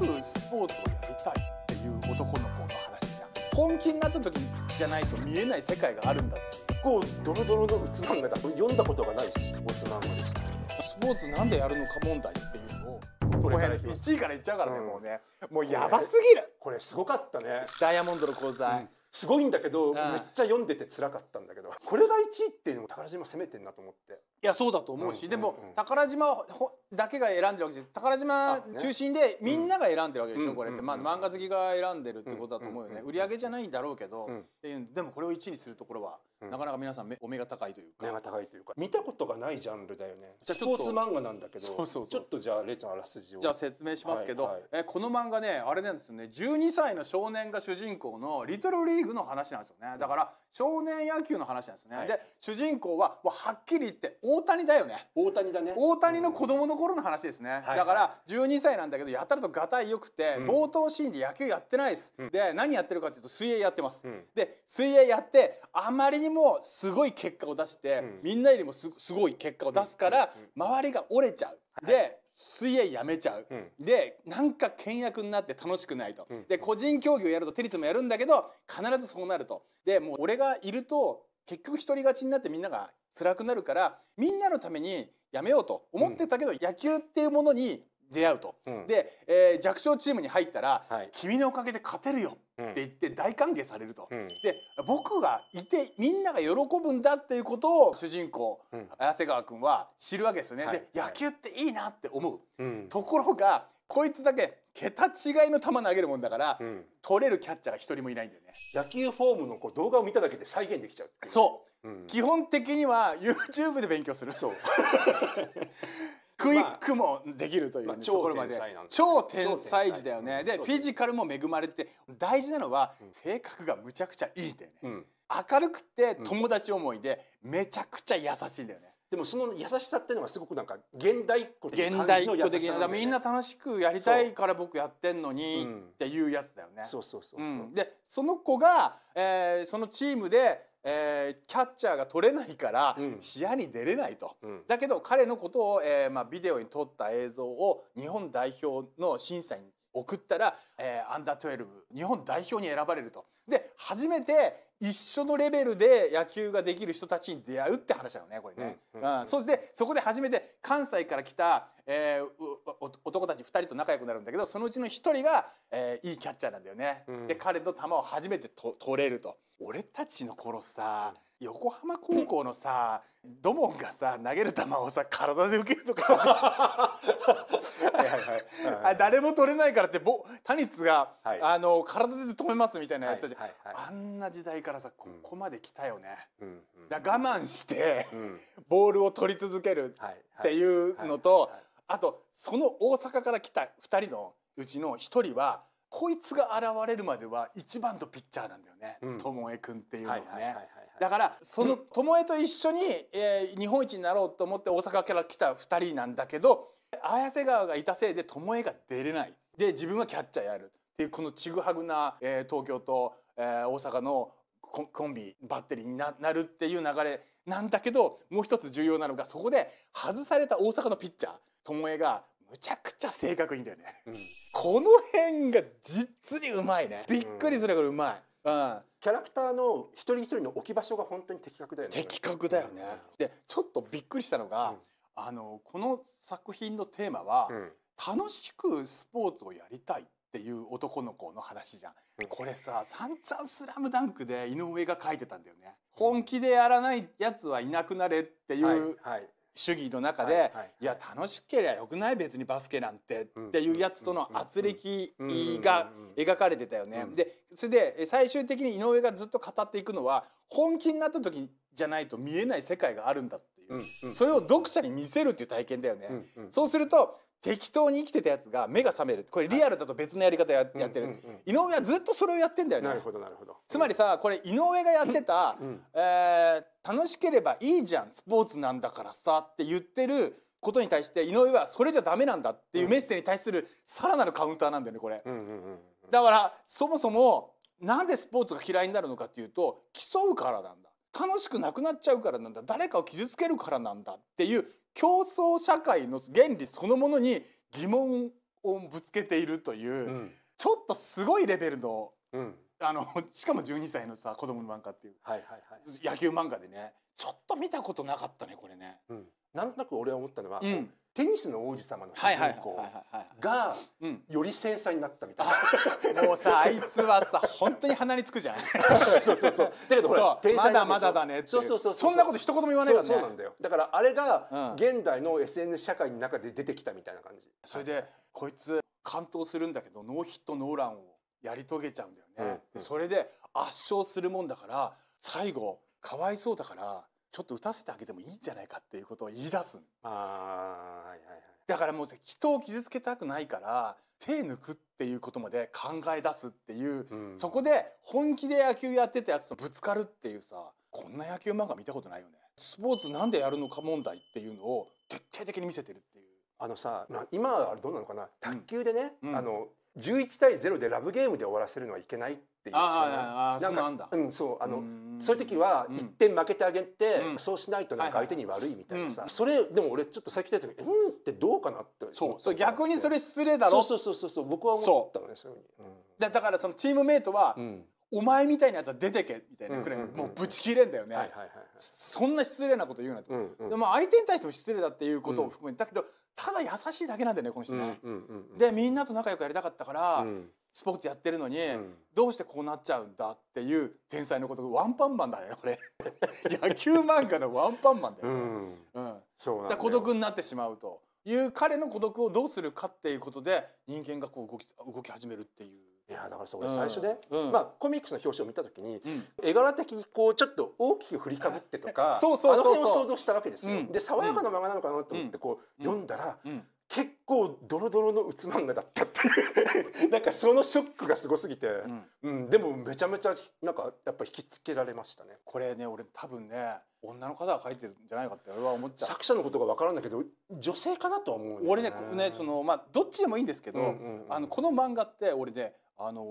くスポーツをやりたいっていう男の子の話じゃん本気になった時じゃないと見えない世界があるんだ結構ドロドロのうつまんがだ読んだことがないしおつまんでしたスポーツなんでやるのか問題っていうのをこれか1位からいっちゃうからね、うん、もうねもうやばすぎるこれすごかったねダイヤモンドの鉱材、うんすごいんだけど、めっちゃ読んでて辛かったんだけどこれが1位っていうのも宝島攻めてんなと思っていやそうだと思うし、うんうんうん、でも宝島だけが選んでるわけです宝島中心でみんなが選んでるわけでしょ、ね、これって、まあ、漫画好きが選んでるってことだと思うよね、売り上げじゃないんだろうけど、でもこれを1にするところは、なかなか皆さんお目が高いというか目が高いというか見たことがないジャンルだよねスポーツ漫画なんだけどちょっとじゃあれちゃんあらすじをじゃあ説明しますけど、はえこの漫画ねあれなんですよね12歳の少年が主人公のリトルリーグの話なんですよねだから少年野球の話なんですね、で主人公ははっきり言って大谷だよね大谷だね大谷の子供の頃の話ですね、はい、だから12歳なんだけどやたらとがたいよくて、うん、冒頭シーンで野球やってないです、うん、で何やってるかっていうと水泳やってます、うん、で水泳やってあまりにもすごい結果を出して、みんなよりもすごい結果を出すから、周りが折れちゃう、で、はい水泳やめちゃう、うん、でなんか倹約になって楽しくないと、うん、で個人競技をやるとテニスもやるんだけど必ずそうなるとでもう俺がいると結局一人勝ちになってみんなが辛くなるからみんなのためにやめようと思ってたけど、野球っていうものに出会うと、うん、で、えー、弱小チームに入ったら、はい、君のおかげで勝てるよ」って言って大歓迎されると、うん、で僕がいてみんなが喜ぶんだっていうことを主人公、うん、綾瀬川君は知るわけですよね、はい、で、野球っていいなって思う、ところがこいつだけ桁違いの球投げるもんだから、うん、取れるキャッチャーが一人もいないんだよね野球フォームのこう動画を見ただけで再現できちゃうそう、うん、基本的には YouTube で勉強するそう クイックもできるという、ところまで、まあ、超天才児だよね、でフィジカルも恵まれて大事なのは、性格がむちゃくちゃいいんだよね、明るくて友達思いで、めちゃくちゃ優しいんだよねでもその優しさっていうのはすごくなんか現代っ子的感じの優しさ、ね、みんな楽しくやりたいから僕やってんのにっていうやつだよね。そうそうそうそう、うん、でその子が、えー、そのチームでえー、キャッチャーが取れないから試合に出れないと、うん、だけど彼のことを、えーまあ、ビデオに撮った映像を日本代表の審査に送ったら、えー、アンダートゥエルブ日本代表に選ばれると。で初めて一緒のレベルで野球ができる人たちに出会うって話だよねこれね。うんそしてそこで初めて関西から来た、えー、男たち2人と仲良くなるんだけどそのうちの1人が、えー、いいキャッチャーなんだよね。で彼の球を初めてと取れると。俺たちの頃さ、横浜高校のさ、うん、がさ投げる球をさ体で受けるとか 誰も取れないからってぼタニツが、はい、あの体で止めますみたいなやつじゃ、はいはいはい、あんな時代からさここまで来たよね、うんだ我慢して、うん、ボールを取り続けるっていうのとあとその大阪から来た2人のうちの1人はこいつが現れるまでは1番とピッチャーなんだよねともん、君っていうのがね。はいはいはいはいだからその巴と一緒に、えー、日本一になろうと思って大阪から来た2人なんだけど綾瀬川がいたせいで巴が出れないで自分はキャッチャーやるっていうこのちぐはぐな、えー、東京と、えー、大阪のコンビバッテリーになるっていう流れなんだけどもう一つ重要なのがそこで外された大阪のピッチャー巴がむちゃくちゃ正確いいんだよね、うん、この辺が実にうまいねびっくりするぐらいうまい、うんキャラクターの一人一人の置き場所が本当に的確だよね的確だよね、でちょっとびっくりしたのが、うん、あのこの作品のテーマは、うん、楽しくスポーツをやりたいっていう男の子の話じゃん、これささんざんスラムダンクで井上が書いてたんだよね、本気でやらないやつはいなくなれっていう、はいはい、主義の中で、いや楽しけりゃよくない別にバスケなんて、っていうやつとの圧力が描かれてたよね。でそれで最終的に井上がずっと語っていくのは本気になった時じゃないと見えない世界があるんだっていう、それを読者に見せるっていう体験だよね。そうすると適当に生きてたやつが目が覚めるこれリアルだと別のやり方や,、やってる、井上はずっとそれをやってんだよねなるほどなるほどつまりさこれ井上がやってた、うん、えー、楽しければいいじゃんスポーツなんだからさって言ってることに対して井上はそれじゃダメなんだっていうメッセージに対するさらなるカウンターなんだよねこれ、だからそもそもなんでスポーツが嫌いになるのかっていうと競うからなんだ楽しくなくなっちゃうからなんだ誰かを傷つけるからなんだっていう競争社会の原理そのものに疑問をぶつけているという、うん、ちょっとすごいレベルの、うん、あの しかも12歳のさ子供の漫画っていう、はいはいはい、野球漫画でねちょっと見たことなかったねこれね、うん。なんとなく俺は思ったのは、うん、テニスの王子様の主人公がより精細になったみたいなもうさあいつはさ 本当に鼻につくじゃん そうそうそうだけどほらまだまだだねそうそうそうそんなこと一言も言わないから、ね、そうなんだよだからあれが現代の SNS 社会の中で出てきたみたいな感じ、それでこいつ完投するんだけどノーヒットノーランをやり遂げちゃうんだよね、それで圧勝するもんだから最後かわいそうだからちょっと打たせてあげてもいいんじゃないかっていうことを言い出すあ、はいはいはい、だからもう人を傷つけたくないから手抜くっていうことまで考え出すっていう、うん、そこで本気で野球やってたやつとぶつかるっていうさこんな野球漫画見たことないよねスポーツなんでやるのか問題っていうのを徹底的に見せてるっていうあのさ、今はあれどうなのかな卓球でね、うん、あの11対0でラブゲームで終わらせるのはいけないっていうなんかうんそうあのそういう時は1点負けてあげて、うん、そうしないとなんか相手に悪いみたいなさ、それでも俺ちょっとさっき言った時うんってどうかなってそう逆にそれ失礼だろそうそうそうそう僕は思ったのねそういうふうに、ん、だからそのチームメイトは、お前みたいなやつは出てけみたいなくらい、もうぶち切れんだよね、そんな失礼なこと言うなと、うんうん、でも相手に対しても失礼だっていうことを含めて、だけどただ優しいだけなんだよねこの人ね、でみんなと仲良くやりたかったから、スポーツやってるのに、どうしてこうなっちゃうんだっていう天才のことワンパンマンだよこれ 野球漫画のワンパンマンだよ、うん、う孤独になってしまうという彼の孤独をどうするかっていうことで人間がこう動き動き始めるっていういやだからさ俺最初で、ねうん、まあ、コミックスの表紙を見た時に、うん、絵柄的にこうちょっと大きく振りかぶってとか そうそうあの辺を想像したわけですよ。うん、で爽やかな漫画なのかなと思ってこう、読んだら、結構ドロドロのうつ漫画だったっていう なんかそのショックがすごすぎて、うんでもめちゃめちゃなんかやっぱ引きつけられましたね。これね俺多分ね女の方が書いてるんじゃないかって俺は思っちゃう作者のことが分からんだけど女性かなとは思う、ね、俺ねねそのまあどっちでもいいんですけど、うんうんうん、あのこの漫画って俺ねあの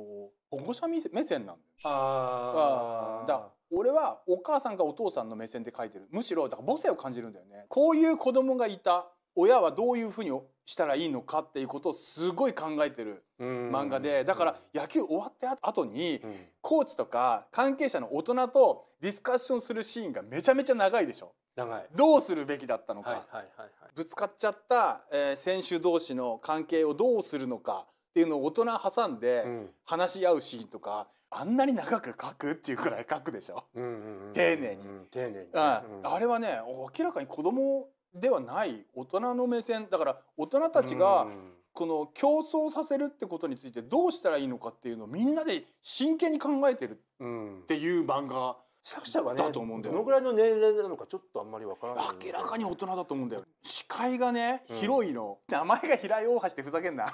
保護者目線なんだよ。あだ俺はお母さんかお父さんの目線で書いてるむしろだから母性を感じるんだよねこういう子供がいた親はどういうふうにしたらいいのかっていうことをすごい考えてる漫画でだから野球終わった後にコーチとか関係者の大人とディスカッションするシーンがめちゃめちゃ長いでしょ長いどうするべきだったのかぶつかっちゃった選手同士の関係をどうするのかっていうのを大人挟んで話し合うシーンとか、あんなに長く書くっていうくらい書くでしょ、丁寧に。丁寧に、うん、あれはね明らかに子供ではない大人の目線だから大人たちがこの競争させるってことについてどうしたらいいのかっていうのをみんなで真剣に考えてるっていう漫画作者がねだと思うんだよどのぐらいの年齢なのかちょっとあんまりわからない明らかに大人だと思うんだよ視界がね広いの、名前が平井大橋ってふざけんな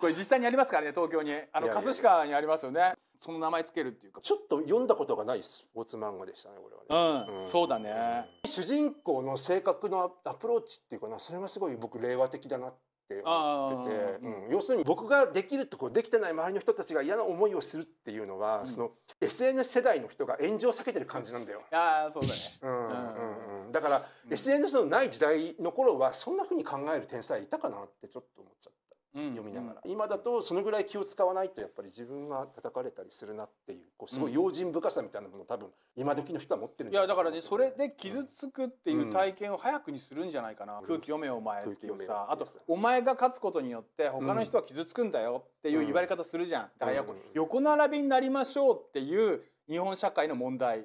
これ実際にありますからね東京にあの葛飾にありますよねその名前つけるっていうかちょっと読んだことがないスポーツ漫画でしたねこれはね、うん、うん、そうだね、主人公の性格のアプローチっていうかなそれがすごい僕令和的だなって思ってて、うん、要するに僕ができるとこできてない周りの人たちが嫌な思いをするっていうのは、うん、その SNS 世代の人が炎上を避けてる感じなんだよ。あそうだね、うんうんうん、だから、うん、SNS のない時代の頃はそんなふうに考える天才いたかなってちょっと思っちゃった。読みながら、今だとそのぐらい気を使わないとやっぱり自分が叩かれたりするなっていうこうすごい用心深さみたいなものを多分今時の人は持ってるんじゃないいやだからねそれで傷つくっていう体験を早くにするんじゃないかな、うん、空気読めよお前っていうさあとお前が勝つことによって他の人は傷つくんだよっていう言われ方するじゃん、だから横並びになりましょうっていう日本社会の問題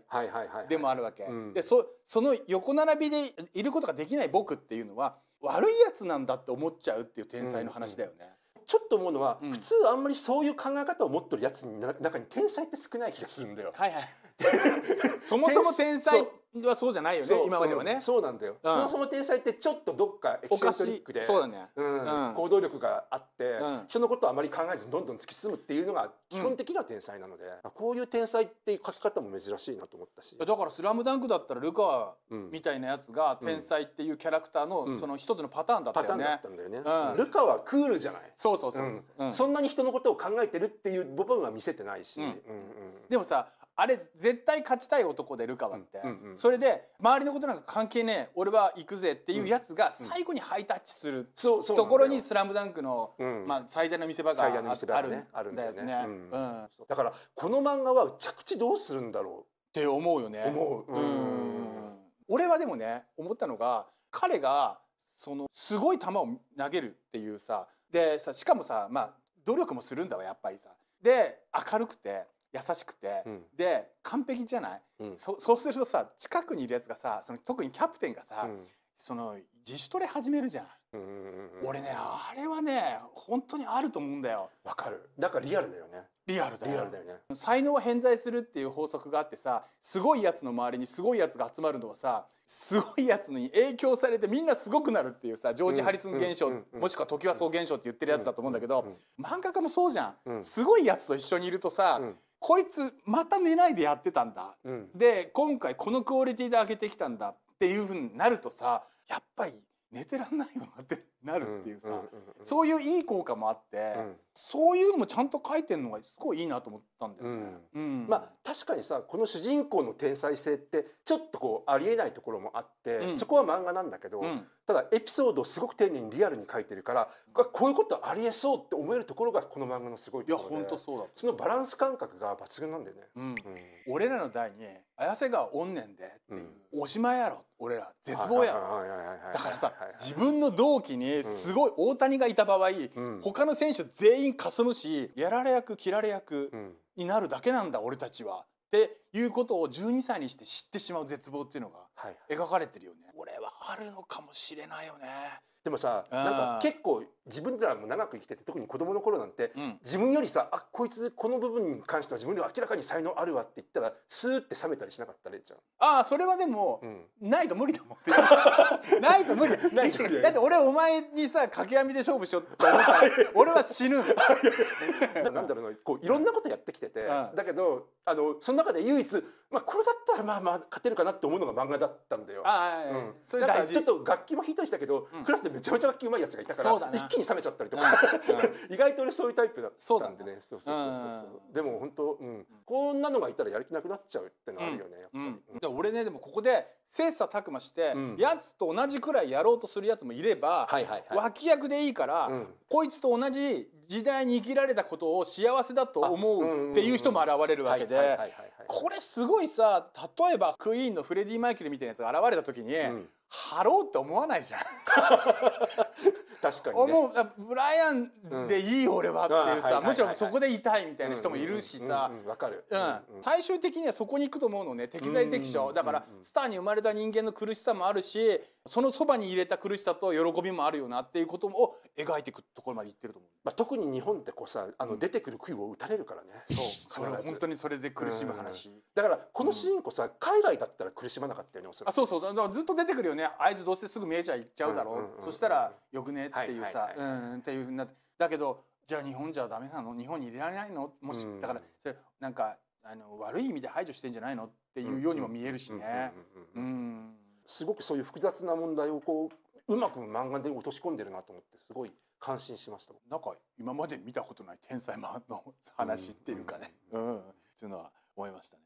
でもあるわけ、でそその横並びでいることができない僕っていうのは悪いやつなんだって思っちゃうっていう天才の話だよね。うんうんちょっと思うのは、うん、普通あんまりそういう考え方を持ってるやつの中に天才って少ない気がするんだよ。はいはい、そもそも天才はそうじゃないよね今まではね、うん、そうなんだよ、うん、そもそも天才ってちょっとどっかエキセントリックでそうだね、ねうん行動力があって、うん、人のことあまり考えずどんどん突き進むっていうのが基本的な天才なので、こういう天才っていう書き方も珍しいなと思ったしだから「スラムダンクだったらルカみたいなやつが天才っていうキャラクターのその一つのパターンだったよね、パターンだったんだよね、ルカはクールじゃないそうそうそうそう、そんなに人のことを考えてるっていう部分は見せてないし、でもさあれ絶対勝ちたい男でルカワって、それで周りのことなんか関係ねえ俺は行くぜっていうやつが最後にハイタッチするところに「スラムダンクの、まあ、最大の見せ場があるんだよね。だからこの漫画は着地どうするんだろうって思うよね。思ううん俺はでもね思ったのが彼がそのすごい球を投げるっていうさでさしかもさ、まあ、努力もするんだわやっぱりさ。で明るくて優しくて、うん、で完璧じゃない、うん、そそうするとさ近くにいるやつがさその特にキャプテンがさ、うん、その自主トレ始めるじゃんうんうんうん、俺ねあれはね本当にあると思うんだよわかるだからリアルだよねリアルだよね才能は偏在するっていう法則があってさすごいやつの周りにすごいやつが集まるのはさすごいやつに影響されてみんなすごくなるっていうさジョージ・ハリスン現象、うんうん、もしくは時はそう現象って言ってるやつだと思うんだけど、うんうん、漫画家もそうじゃん、すごいやつと一緒にいるとさ、こいつまた寝ないでやってたんだ、うん、で今回このクオリティで上げてきたんだっていうふうになるとさやっぱり寝てらんないよなってなるっていうさ、そういういい効果もあって、そういうのもちゃんと書いてるのがすごいいいなと思ったんだよね。まあ確かにさこの主人公の天才性ってちょっとこうありえないところもあって、そこは漫画なんだけど、ただエピソードをすごく丁寧にリアルに書いてるから、こういうことありえそうって思えるところがこの漫画のすごいところでいや本当そうだそのバランス感覚が抜群なんだよね。俺らの代に綾瀬が怨念でっていう、おしまいやろ俺ら絶望やろ、だからさ自分の同期にすごい大谷がいた場合、うん、他の選手全員かすむしやられ役切られ役になるだけなんだ、俺たちはっていうことを12歳にして知ってしまう絶望っていうのが描かれてるよね。これはあるのかもしれないよねでもさなんか結構自分らも長く生きてて特に子供の頃なんて、うん、自分よりさあこいつこの部分に関しては自分より明らかに才能あるわって言ったらスーって冷めたりしなかったれちゃんああそれはでも、うん、ないと無理だもん ないと無理だってだって俺お前にさ掛け網で勝負しようって思ったら俺は死ぬ なんだろうなこういろんなことやってきてて、うん、だけどあのその中で唯一、まあ、これだったらまあまあ勝てるかなって思うのが漫画だったんだよ。ああ、うんそれ大事ちょっと楽器も弾いたりしたけど、クラスでめちゃめちゃ楽器うまいやつがいたから、一気に冷めちゃったりとか、意外と俺そういうタイプだったんでねそうそうそうそうでも本当、うん、こんなのがいたらやる気なくなっちゃうってのあるよね、やっぱり、俺ねでもここで切磋琢磨して、やつと同じくらいやろうとするやつもいれば、脇役でいいから、こいつと同じ時代に生きられたことを幸せだと思うっていう人も現れるわけでこれすごいさ例えばクイーンのフレディ・マイケルみたいなやつが現れた時に、うん、ハローって思わないじゃん確かに、ね、もうブライアンでいい俺はっていうさ、うん、むしろそこで痛いみたいな人もいるしさ最終的にはそこに行くと思うのね適材適所だからスターに生まれた人間の苦しさもあるしそのそばに入れた苦しさと喜びもあるよなっていうことを描いていくところまでいってると思う。まあ、特に日本ってこうさあの出てくる杭を打たれるからね、うん、そうそれ本当にそれで苦しむ話、だからこの主人公さ、うん、海外だったら苦しまなかったよねあそうそうずっと出てくるよねあいつどうせすぐメジャー行っちゃうだろううんうんうん、そしたらよくねっていうさ、っていうふうになってだけどじゃあ日本じゃダメなの日本に入れられないのもし、うん、だからそれなんかあの悪い意味で排除してんじゃないのっていうようにも見えるしね。すごくそういう複雑な問題をこううまく漫画で落とし込んでるなと思ってすごい感心しましたなんか今まで見たことない天才マンの話っていうかね、うん、うんうん、っていうのは思いましたね。